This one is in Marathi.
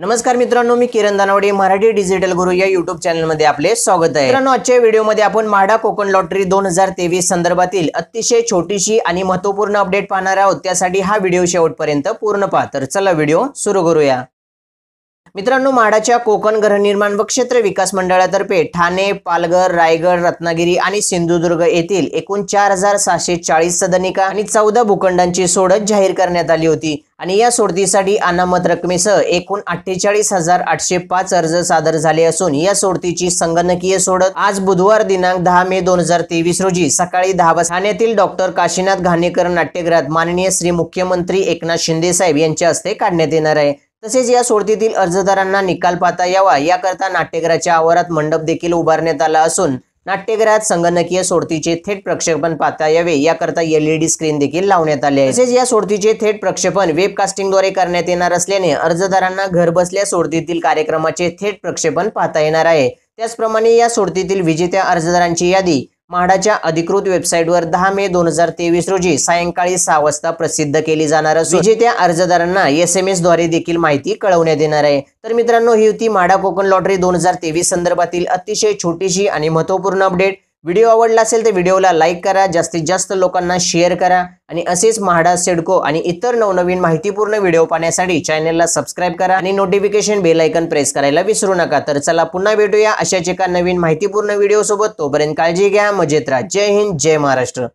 नमस्कार मित्रांनो मी किरण दानवडे मराठी डिजिटल गुरु या युट्यूब चॅनलमध्ये आपले स्वागत आहे मित्रांनो आजच्या व्हिडिओमध्ये आपण माडा कोकण लॉटरी दोन हजार तेवीस संदर्भातील अतिशय छोटीशी आणि महत्वपूर्ण अपडेट पाहणार आहोत त्यासाठी हा व्हिडिओ शेवटपर्यंत पूर्ण पहा तर चला व्हिडिओ सुरू करूया मित्रांनो माडाच्या कोकण गृहनिर्माण व क्षेत्र विकास मंडळातर्फे ठाणे पालघर रायगड रत्नागिरी आणि सिंधुदुर्ग येथील एकूण चार हजार सहाशे चाळीस सदनिका आणि चौदा भूखंडांची सोडत जाहीर करण्यात आली होती आणि या सोडतीसाठी अनामत रकमेसह एकूण अठ्ठेचाळीस हजार आठशे पाच अर्ज सादर झाले असून या सोडतीची संगणकीय सोडत आज बुधवार दिनांक दहा मे दोन हजार तेवीस रोजी सकाळी दहा वाजता ठाण्यातील डॉक्टर काशीनाथ घाणेकर नाट्यगृहात माननीय श्री मुख्यमंत्री एकनाथ शिंदे साहेब यांच्या हस्ते काढण्यात येणार आहे तसेच या सोडतीतील अर्जदारांना निकाल पाहता यावा याकरता नाट्यगृहाच्या आवारात मंडप देखील उभारण्यात आला असून नाट्यगृहात संगणकीय सोडतीचे थेट प्रक्षेपण पाहता यावे याकरता एलईडी स्क्रीन e देखील लावण्यात आले तसेच या सोडतीचे थेट प्रक्षेपण वेबकास्टिंगद्वारे करण्यात येणार असल्याने अर्जदारांना घरबसल्या सोडतीतील कार्यक्रमाचे थेट प्रक्षेपण पाहता येणार आहे त्याचप्रमाणे या सोडतीतील विजेत्या अर्जदारांची यादी म्हाडाच्या अधिकृत वेबसाईटवर दहा मे दोन हजार तेवीस रोजी सायंकाळी सहा वाजता प्रसिद्ध केली जाणार असून विजेत्या अर्जदारांना एस एम एस द्वारे देखील माहिती कळवण्यात येणार आहे तर मित्रांनो ही होती म्हाडा कोकण लॉटरी दोन हजार तेवीस संदर्भातील अतिशय छोटीशी आणि महत्वपूर्ण अपडेट व्हिडिओ आवडला असेल तर व्हिडिओला लाईक करा जास्तीत जास्त लोकांना शेअर करा आणि असेच महाडा सिडको आणि इतर नवनवीन माहितीपूर्ण व्हिडिओ पाहण्यासाठी चॅनलला सबस्क्राईब करा आणि नोटिफिकेशन बेल प्रेस करायला विसरू नका तर चला पुन्हा भेटूया अशाच एका नवीन माहितीपूर्ण सोबत तोपर्यंत काळजी घ्या मजेत राहा जय हिंद जय महाराष्ट्र